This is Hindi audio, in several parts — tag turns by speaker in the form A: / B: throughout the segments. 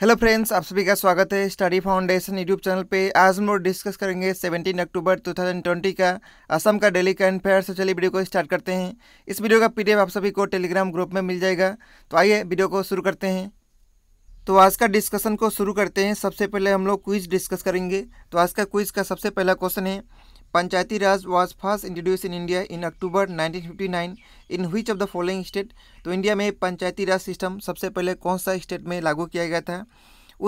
A: हेलो फ्रेंड्स आप सभी का स्वागत है स्टडी फाउंडेशन यूट्यूब चैनल पे आज हम लोग डिस्कस करेंगे 17 अक्टूबर 2020 का असम का डेली करंट अफेयर से चलिए वीडियो को स्टार्ट करते हैं इस वीडियो का पीडीएफ आप सभी को टेलीग्राम ग्रुप में मिल जाएगा तो आइए वीडियो को शुरू करते हैं तो आज का डिस्कशन को शुरू करते हैं सबसे पहले हम लोग क्विज डिस्कस करेंगे तो आज का क्विज का सबसे पहला क्वेश्चन है Panchayati Raj was first introduced in India in October 1959. In which of the following state? तो इंडिया में पंचायती राज सिस्टम सबसे पहले कौन सा स्टेट में लागू किया गया था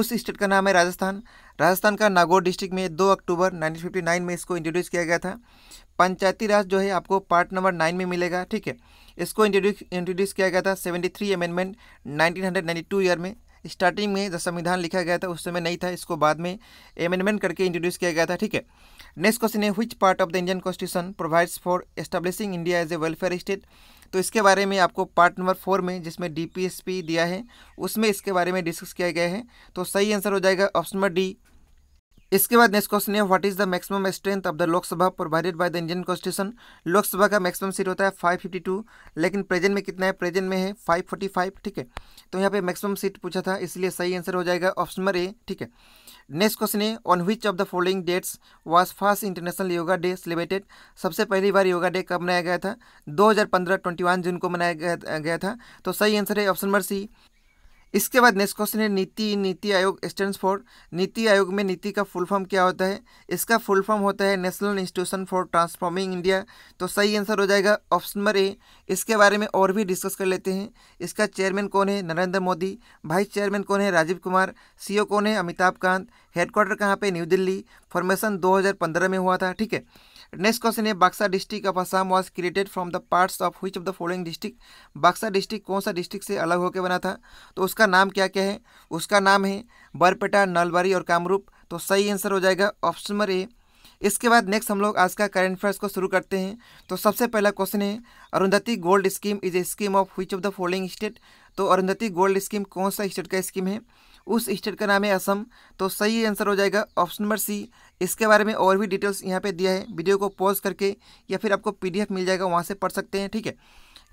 A: उस स्टेट का नाम है राजस्थान राजस्थान का नागौर डिस्ट्रिक्ट में 2 अक्टूबर 1959 में इसको इंट्रोड्यूस किया गया था पंचायती राज जो है आपको पार्ट नंबर नाइन में मिलेगा ठीक है इसको इंट्रोड्यूस इंट्रोड्यूस किया गया था 73 अमेंडमेंट 1992 ईयर में स्टार्टिंग में जब संविधान लिखा गया था उस समय नहीं था इसको बाद में एमेंडमेंट करके इंट्रोड्यूस किया गया था ठीक है नेक्स्ट क्वेश्चन है which part of the Indian constitution provides for establishing India as a welfare state तो इसके बारे में आपको पार्ट नंबर फोर में जिसमें डी दिया है उसमें इसके बारे में डिस्कस किया गया है तो सही आंसर हो जाएगा ऑप्शन नंबर डी इसके बाद नेक्स्ट क्वेश्चन है what is the maximum strength of the Lok Sabha provided by the Indian constitution Lok Sabha का मैक्सिमम सीट होता है 552 लेकिन प्रेजेंट में कितना है प्रेजेंट में है 545 ठीक है तो यहाँ पे मैक्सिमम सीट पूछा था इसलिए सही आंसर हो जाएगा ऑप्शन नंबर ए ठीक है नेक्स्ट क्वेश्चन है on which of the following dates was first international yoga day celebrated सबसे पहली बार योगा डे कब मनाया गया था दो हज़ार जून को मनाया गया था तो सही आंसर है ऑप्शन नंबर सी इसके बाद नेक्स्ट क्वेश्चन है नीति नीति आयोग स्टैंड फॉर नीति आयोग में नीति का फुल फॉर्म क्या होता है इसका फुल फॉर्म होता है national institution for transforming India तो सही आंसर हो जाएगा ऑप्शन नंबर ए इसके बारे में और भी डिस्कस कर लेते हैं इसका चेयरमैन कौन है नरेंद्र मोदी वाइस चेयरमैन कौन है राजीव कुमार सी e कौन है अमिताभ कांत हेडक्वार्टर कहाँ पर न्यू दिल्ली फॉर्मेशन दो में हुआ था ठीक है नेक्स्ट क्वेश्चन है Baksa district of Assam was created from the parts of which of the following district Baksa district कौन सा डिस्ट्रिक्ट से अलग होकर बना था तो उसका नाम क्या क्या है उसका नाम है बरपेटा नलबारी और कामरूप तो सही आंसर हो जाएगा ऑप्शन नंबर ए इसके बाद नेक्स्ट हम लोग आज का करंट अफेयर्स को शुरू करते हैं तो सबसे पहला क्वेश्चन है Arundhati gold scheme is a scheme of which of the following state तो अरुंधति गोल्ड स्कीम कौन सा स्टेट का स्कीम है उस स्टेट का नाम है असम तो सही आंसर हो जाएगा ऑप्शन नंबर सी इसके बारे में और भी डिटेल्स यहाँ पे दिया है वीडियो को पॉज करके या फिर आपको पीडीएफ मिल जाएगा वहाँ से पढ़ सकते हैं ठीक है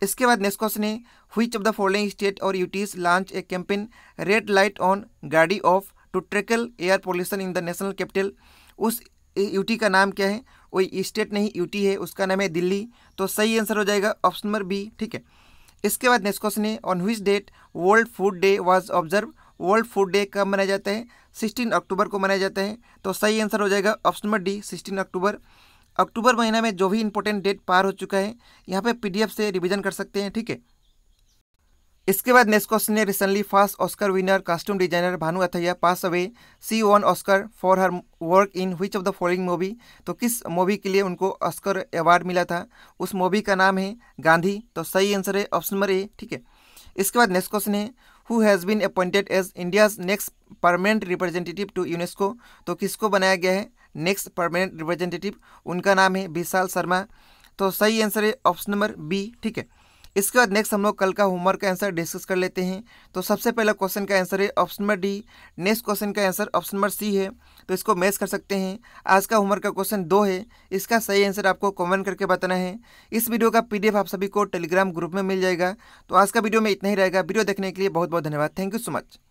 A: इसके बाद नेक्स्ट क्वेश्चन है which of the following state और UTs launch a campaign red light on gaadi off to tackle air pollution in the national capital उस यूटी का नाम क्या है कोई स्टेट नहीं यूटी है उसका नाम है दिल्ली तो सही आंसर हो जाएगा ऑप्शन नंबर बी ठीक है इसके बाद नेक्स्ट क्वेश्चन है on which date world food day was observe world food day कब मनाया जाता है सिक्सटीन अक्टूबर को मनाया जाता है तो सही आंसर हो जाएगा option number D sixteen October October महीना में जो भी इंपॉर्टेंट डेट पार हो चुका है यहाँ पे पीडीएफ से रिवीजन कर सकते हैं ठीक है इसके बाद नेक्स्ट क्वेश्चन है recently first Oscar winner costume designer Bhanu Athaiya pass away she won Oscar for her work in which of the following movie तो किस मूवी के लिए उनको ऑस्कर अवार्ड मिला था उस मूवी का नाम है गांधी तो सही आंसर है ऑप्शन नंबर ए ठीक है इसके बाद नेक्स्ट क्वेश्चन है who has been appointed as India's next permanent representative to UNESCO तो किसको बनाया गया है नेक्स्ट परमानेंट रिप्रेजेंटेटिव उनका नाम है विशाल शर्मा तो सही आंसर है ऑप्शन नंबर बी ठीक है इसके बाद नेक्स्ट हम लोग कल का होमवर्क का आंसर डिस्कस कर लेते हैं तो सबसे पहला क्वेश्चन का आंसर है option number D next question का आंसर ऑप्शन नंबर सी है तो इसको मैच कर सकते हैं आज का होमवर्क का क्वेश्चन दो है इसका सही आंसर आपको कमेंट करके बताना है इस वीडियो का पीडीएफ आप सभी को टेलीग्राम ग्रुप में मिल जाएगा तो आज का वीडियो में इतना ही रहेगा वीडियो देखने के लिए बहुत बहुत धन्यवाद थैंक यू सो मच